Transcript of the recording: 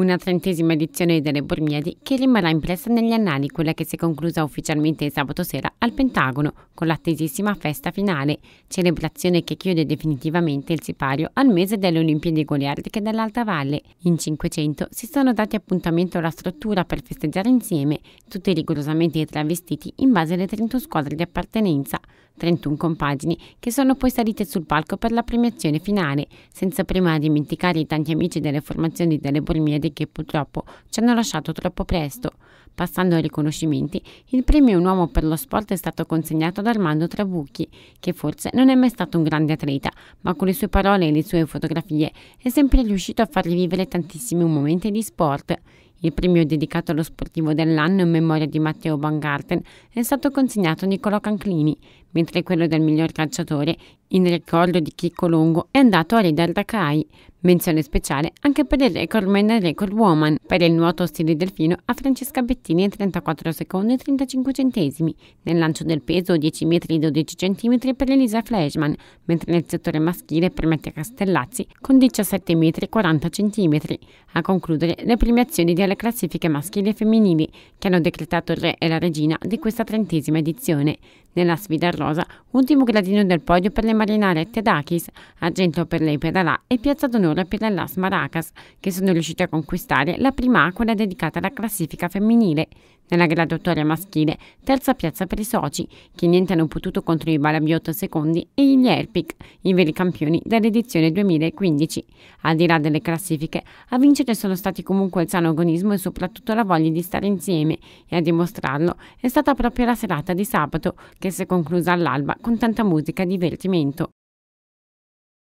Una trentesima edizione delle Bormiadi che rimarrà impressa negli annali, quella che si è conclusa ufficialmente sabato sera al Pentagono, con l'attesissima festa finale, celebrazione che chiude definitivamente il sipario al mese delle Olimpiadi Goliardiche dell'Alta Valle. In 500 si sono dati appuntamento alla struttura per festeggiare insieme, tutti rigorosamente travestiti in base alle 30 squadre di appartenenza, 31 compagini, che sono poi salite sul palco per la premiazione finale, senza prima dimenticare i tanti amici delle formazioni delle Bormiedi che purtroppo ci hanno lasciato troppo presto. Passando ai riconoscimenti, il premio Un uomo per lo sport è stato consegnato ad Armando Trabucchi, che forse non è mai stato un grande atleta, ma con le sue parole e le sue fotografie è sempre riuscito a fargli vivere tantissimi momenti di sport. Il premio dedicato allo sportivo dell'anno in memoria di Matteo Bangarten è stato consegnato a Niccolò Canclini, mentre quello del miglior calciatore in ricordo di Chicco Longo è andato a Rida Rakai, menzione speciale anche per il record men e record woman per il nuoto stile delfino a Francesca Bettini in 34 secondi e 35 centesimi, nel lancio del peso 10 metri e 12 centimetri per Elisa Fleshman, mentre nel settore maschile per Mattia Castellazzi con 17 metri e 40 centimetri. A concludere le premiazioni delle classifiche maschili e femminili che hanno decretato il re e la regina di questa trentesima edizione. Nella sfida rosa, ultimo gradino del podio per le Marinare Tedakis, argento per lei per Pedalà e piazza d'onore per l'Allas Maracas, che sono riusciti a conquistare la prima acqua dedicata alla classifica femminile. Nella graduatoria maschile, terza piazza per i soci, che niente hanno potuto contro i Barabiotto secondi e gli Erpic, i veri campioni dell'edizione 2015. Al di là delle classifiche, a vincere sono stati comunque il sano agonismo e soprattutto la voglia di stare insieme, e a dimostrarlo è stata proprio la serata di sabato, che si è conclusa all'alba con tanta musica e divertimento momento